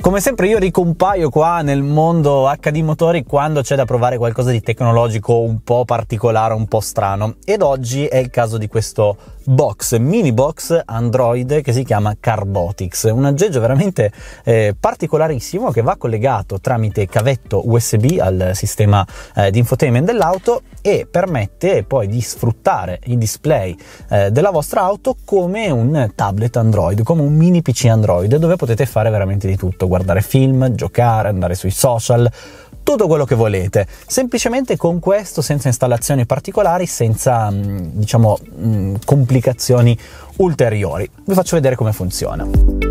Come sempre io ricompaio qua nel mondo HD Motori quando c'è da provare qualcosa di tecnologico un po' particolare, un po' strano ed oggi è il caso di questo box, mini box Android che si chiama Carbotics, un aggeggio veramente eh, particolarissimo che va collegato tramite cavetto USB al sistema eh, di infotainment dell'auto e permette poi di sfruttare i display eh, della vostra auto come un tablet Android, come un mini PC Android dove potete fare veramente di tutto, guardare film, giocare, andare sui social, tutto quello che volete, semplicemente con questo, senza installazioni particolari, senza mm, diciamo mm, complicazioni ulteriori. Vi faccio vedere come funziona.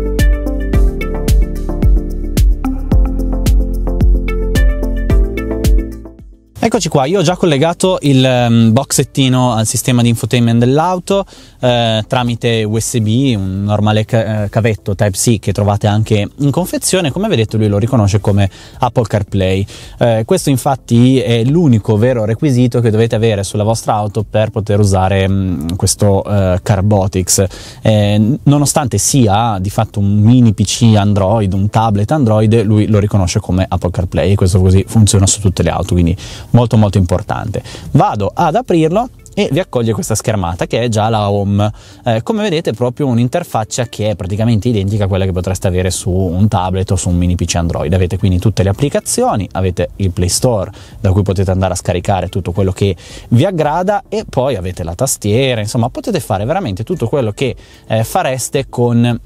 Eccoci qua, io ho già collegato il um, boxettino al sistema di infotainment dell'auto eh, tramite USB, un normale eh, cavetto Type-C che trovate anche in confezione, come vedete lui lo riconosce come Apple CarPlay. Eh, questo infatti è l'unico vero requisito che dovete avere sulla vostra auto per poter usare mh, mm, questo eh, Carbotics. Eh, nonostante sia di fatto un mini PC Android, un tablet Android, lui lo riconosce come Apple CarPlay e questo così funziona su tutte le auto, quindi molto molto importante. Vado ad aprirlo e vi accoglie questa schermata che è già la home. Eh, come vedete è proprio un'interfaccia che è praticamente identica a quella che potreste avere su un tablet o su un mini PC Android. Avete quindi tutte le applicazioni, avete il Play Store da cui potete andare a scaricare tutto quello che vi aggrada e poi avete la tastiera, insomma potete fare veramente tutto quello che eh, fareste con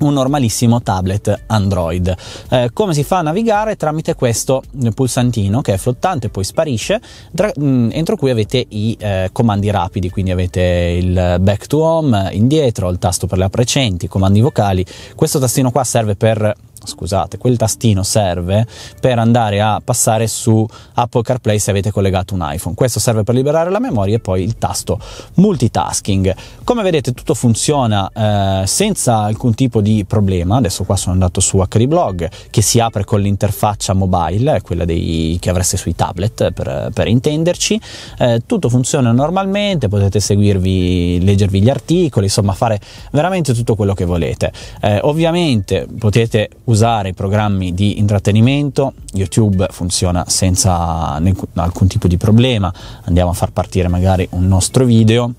un normalissimo tablet Android. Eh, come si fa a navigare? Tramite questo pulsantino che è flottante, poi sparisce, tra, mh, mm, entro cui avete i eh, comandi rapidi, quindi avete il back to home, indietro, il tasto per le aprecenti, i comandi vocali. Questo tastino qua serve per scusate, quel tastino serve per andare a passare su Apple CarPlay se avete collegato un iPhone. Questo serve per liberare la memoria e poi il tasto multitasking. Come vedete tutto funziona eh, senza alcun tipo di problema. Adesso qua sono andato su Acriblog che si apre con l'interfaccia mobile, quella dei, che avreste sui tablet per, per intenderci. Eh, tutto funziona normalmente, potete seguirvi, leggervi gli articoli, insomma fare veramente tutto quello che volete. Eh, ovviamente potete usare i programmi di intrattenimento, YouTube funziona senza alcun tipo di problema, andiamo a far partire magari un nostro video.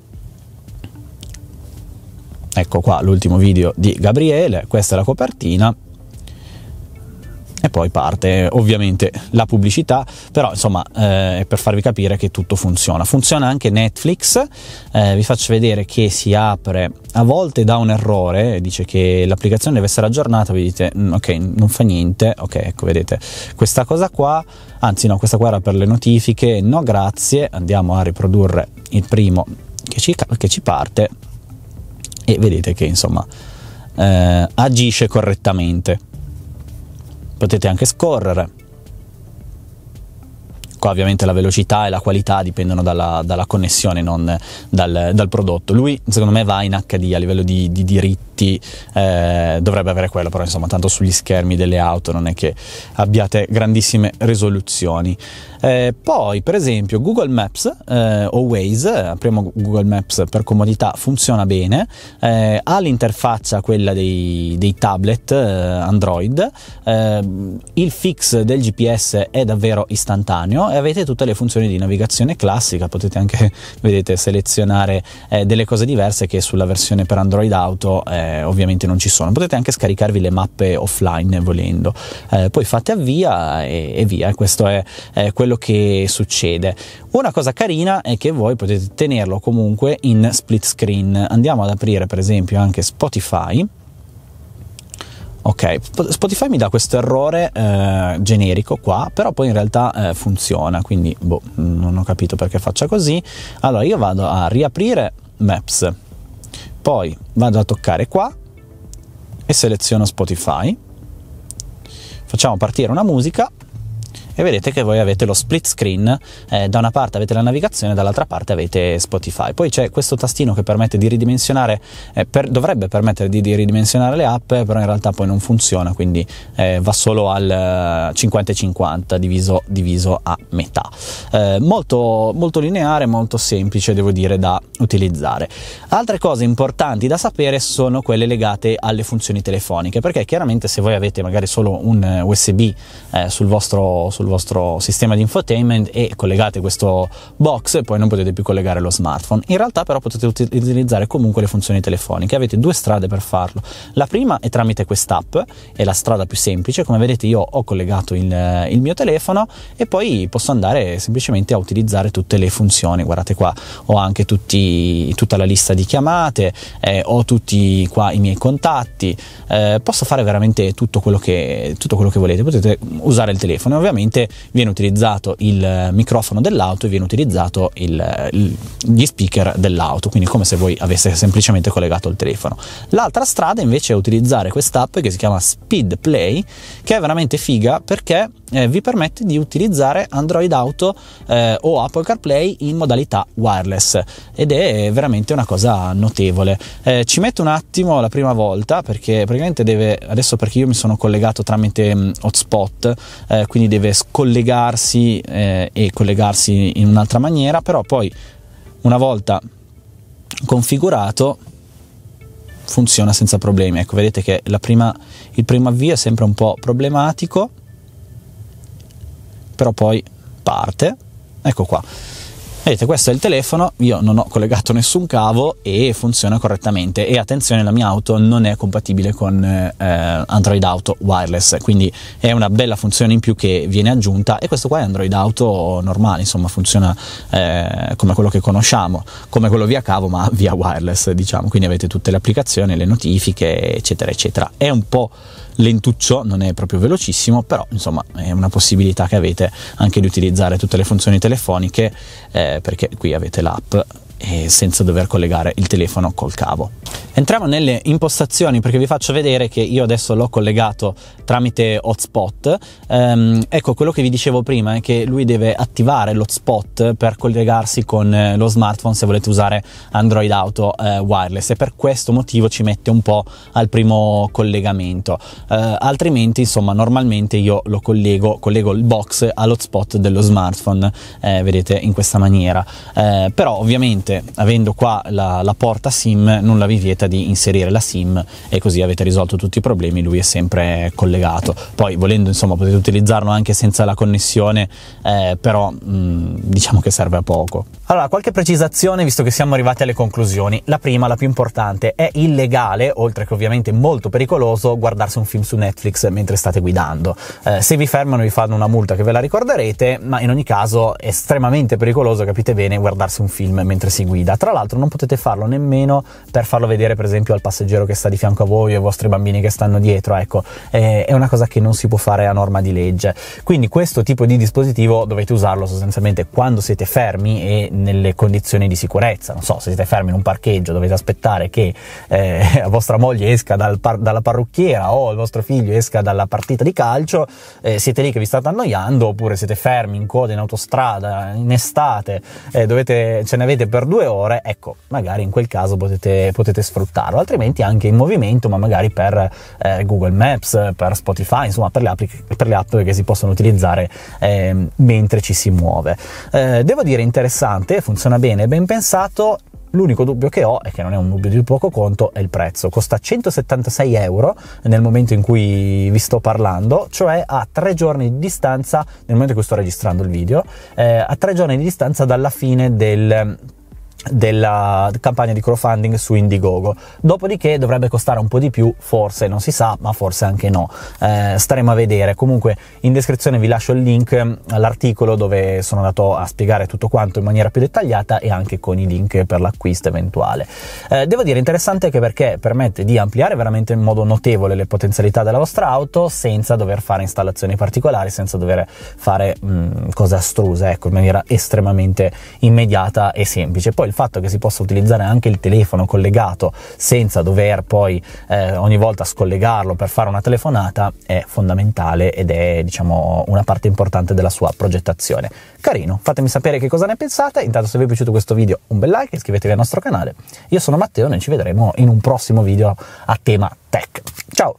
Ecco qua l'ultimo video di Gabriele, questa è la copertina, e poi parte ovviamente la pubblicità, però insomma eh, è per farvi capire che tutto funziona. Funziona anche Netflix, eh, vi faccio vedere che si apre, a volte dà un errore, dice che l'applicazione deve essere aggiornata, vi dite mm, ok non fa niente, ok ecco vedete questa cosa qua, anzi no questa qua era per le notifiche, no grazie, andiamo a riprodurre il primo che ci, che ci parte e vedete che insomma eh, agisce correttamente. Potete anche scorrere Qua ovviamente la velocità e la qualità dipendono dalla, dalla connessione, non dal, dal, prodotto. Lui secondo me va in HD a livello di, di diritti, eh, dovrebbe avere quello, però insomma tanto sugli schermi delle auto non è che abbiate grandissime risoluzioni. Eh, poi per esempio Google Maps eh, o Waze, apriamo Google Maps per comodità, funziona bene, eh, ha l'interfaccia quella dei, dei tablet eh, Android, eh, il fix del GPS è davvero istantaneo, e avete tutte le funzioni di navigazione classica, potete anche vedete, selezionare eh, delle cose diverse che sulla versione per Android Auto eh, ovviamente non ci sono, potete anche scaricarvi le mappe offline volendo, eh, poi fate avvia e, e via, questo è, è quello che succede. Una cosa carina è che voi potete tenerlo comunque in split screen, andiamo ad aprire per esempio anche Spotify, Ok, Spotify mi dà questo errore eh, generico qua, però poi in realtà eh, funziona, quindi boh, non ho capito perché faccia così. Allora io vado a riaprire Maps, poi vado a toccare qua e seleziono Spotify. Facciamo partire una musica e vedete che voi avete lo split screen, eh, da una parte avete la navigazione, dall'altra parte avete Spotify. Poi c'è questo tastino che permette di ridimensionare, eh, per, dovrebbe permettere di, di, ridimensionare le app, però in realtà poi non funziona, quindi eh, va solo al 50-50 eh, diviso, diviso a metà. Eh, molto, molto lineare, molto semplice devo dire da utilizzare. Altre cose importanti da sapere sono quelle legate alle funzioni telefoniche, perché chiaramente se voi avete magari solo un eh, USB sul vostro, sul vostro sistema di infotainment e collegate questo box e poi non potete più collegare lo smartphone. In realtà però potete utilizzare comunque le funzioni telefoniche, avete due strade per farlo. La prima è tramite quest'app, è la strada più semplice, come vedete io ho collegato il, il mio telefono e poi posso andare semplicemente a utilizzare tutte le funzioni, guardate qua ho anche tutti, tutta la lista di chiamate, eh, ho tutti qua i miei contatti, eh, posso fare veramente tutto quello, che, tutto quello che volete, potete usare il telefono ovviamente ovviamente viene utilizzato il eh, microfono dell'auto e viene utilizzato il, eh, il, gli speaker dell'auto, quindi come se voi aveste semplicemente collegato il telefono. L'altra strada invece è utilizzare quest'app che si chiama Speed Play, che è veramente figa perché eh, vi permette di utilizzare Android Auto eh, o Apple CarPlay in modalità wireless ed è veramente una cosa notevole. Eh, ci metto un attimo la prima volta perché praticamente deve adesso perché io mi sono collegato tramite mh, mm, hotspot, eh, quindi deve scoprire collegarsi eh, e collegarsi in un'altra maniera, però poi una volta configurato funziona senza problemi. Ecco, vedete che prima, il primo avvio è sempre un po' problematico, però poi parte. Ecco qua. Vedete, questo è il telefono, io non ho collegato nessun cavo e funziona correttamente. E attenzione, la mia auto non è compatibile con eh, eh, Android Auto wireless, quindi è una bella funzione in più che viene aggiunta. E questo qua è Android Auto normale, insomma, funziona eh, come quello che conosciamo, come quello via cavo, ma via wireless, diciamo. Quindi avete tutte le applicazioni, le notifiche, eccetera, eccetera. È un po' lentuccio, non è proprio velocissimo, però insomma è una possibilità che avete anche di utilizzare tutte le funzioni telefoniche eh, perché qui avete l'app senza dover collegare il telefono col cavo. Entriamo nelle impostazioni perché vi faccio vedere che io adesso l'ho collegato tramite hotspot. Ehm, ecco quello che vi dicevo prima è che lui deve attivare l'hotspot per collegarsi con eh, lo smartphone se volete usare Android Auto eh, wireless e per questo motivo ci mette un po' al primo collegamento. Eh, altrimenti, insomma, normalmente io lo collego, collego il box all'hotspot dello smartphone, eh, vedete in questa maniera. Eh, però ovviamente avendo qua la, la porta SIM nulla vi vieta di inserire la SIM e così avete risolto tutti i problemi, lui è sempre collegato. Poi volendo insomma potete utilizzarlo anche senza la connessione, eh, però mh, mm, diciamo che serve a poco. Allora, qualche precisazione visto che siamo arrivati alle conclusioni. La prima, la più importante, è illegale, oltre che ovviamente molto pericoloso, guardarsi un film su Netflix mentre state guidando. Eh, se vi fermano vi fanno una multa che ve la ricorderete, ma in ogni caso è estremamente pericoloso, capite bene, guardarsi un film mentre si guida. Tra l'altro non potete farlo nemmeno per farlo vedere vedere per esempio al passeggero che sta di fianco a voi o ai vostri bambini che stanno dietro, ecco, è una cosa che non si può fare a norma di legge. Quindi questo tipo di dispositivo dovete usarlo sostanzialmente quando siete fermi e nelle condizioni di sicurezza, non so, se siete fermi in un parcheggio dovete aspettare che eh, vostra moglie esca dal par- dalla parrucchiera o il vostro figlio esca dalla partita di calcio, eh, siete lì che vi state annoiando oppure siete fermi in coda in autostrada in estate, eh, dovete, ce ne avete per due ore, ecco, magari in quel caso potete, potete sfruttare sfruttarlo, altrimenti anche in movimento, ma magari per eh, Google Maps, per Spotify, insomma per le, applic- per le app che si possono utilizzare eh, mentre ci si muove. Eh, devo dire interessante, funziona bene, ben pensato, L'unico dubbio che ho, e che non è un dubbio di poco conto, è il prezzo. Costa 176 euro nel momento in cui vi sto parlando, cioè a tre giorni di distanza, nel momento in cui sto registrando il video, eh, a tre giorni di distanza dalla fine del della campagna di crowdfunding su Indiegogo dopodiché dovrebbe costare un po' di più forse non si sa ma forse anche no eh, staremo a vedere comunque in descrizione vi lascio il link mm, all'articolo dove sono andato a spiegare tutto quanto in maniera più dettagliata e anche con i link per l'acquisto eventuale eh, devo dire interessante anche perché permette di ampliare veramente in modo notevole le potenzialità della vostra auto senza dover fare installazioni particolari senza dover fare mh, mm, cose astruse ecco in maniera estremamente immediata e semplice poi il fatto che si possa utilizzare anche il telefono collegato senza dover poi eh, ogni volta scollegarlo per fare una telefonata è fondamentale ed è diciamo una parte importante della sua progettazione. Carino, fatemi sapere che cosa ne pensate, intanto se vi è piaciuto questo video un bel like, iscrivetevi al nostro canale, io sono Matteo e noi ci vedremo in un prossimo video a tema tech. Ciao!